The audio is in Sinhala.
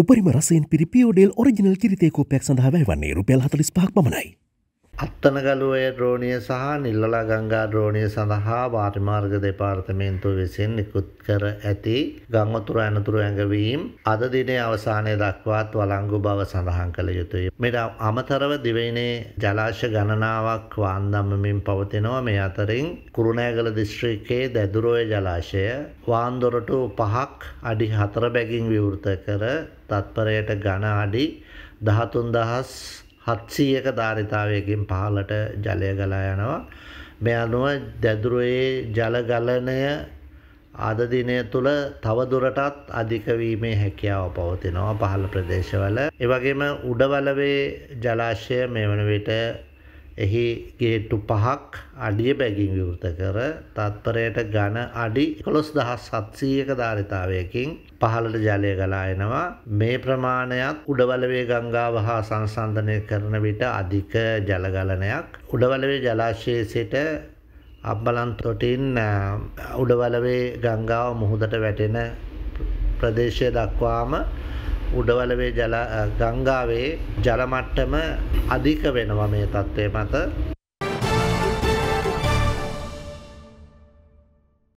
උපරිම රසයෙන් පිරිපියෝඩෙල් ඔරිජිනල් කිරිතේ කෝපයක් සඳහා වැයවන්නේ රුපියල් 45ක් පමණයි. අත්තනගලුවය ද්‍රෝණය සහ නිල්ලලා ගංගා ද්‍රෝණය සඳහා වාටිමාර්ග දෙපාර්තමේන්තුව විසින් නිකුත් කර ඇති ගංවතුර ඇනතුරු ඇඟවීම් අද දිනේ අවසානය දක්වාත් වලංගු බව සඳහන් කළ යුතුයි. මෙට අමතරව දිවයිනේ ජලාශ ගණනාවක් වාන්දම්මමින් පවතිනවා මේ අතරින් කුරුණෑගල දිස්ත්‍රික්කේ දැදුරෝය ජලාශය වාන්දොරටු පහක් අඩි හතර බැගින් විවෘත කර තත්පරයට ගණ අඩි දහතුන් දහස් හත්සීයක ධාරිතාවයකින් පහලට ජලය ගලා යනවා. මෙ අනුව දැදුරයේ ජලගලනය අදදිනය තුළ තවදුරටත් අධිකවීමේ හැකියාව පවතිනවා පහළ ප්‍රදේශවල. එවගේම උඩවලවේ ජලාශය මේ වන විට එහි ගේට්ටු පහක් අඩිය බැගින් විවෘත කර තත්පරයට ගණ අඩි කොළොස් දහස් සත්සීයක ධාරිතාවයකින් පහළට ජලය ගලා එනවා මේ ප්‍රමාණයක් උඩවලවේ ගංගාව හා සංසන්ධනය කරන විට අධික ජලගලනයක් උඩවලවේ ජලාශයේ සිට අබ්බලන් තොටින් උඩවලවේ ගංගාව මුහුදට වැටෙන ප්‍රදේශය දක්වාම උඩවලවේ ජල ගංගාවේ ජල මට්ටම අධික වෙනවා මේ තත්ත්වය මත.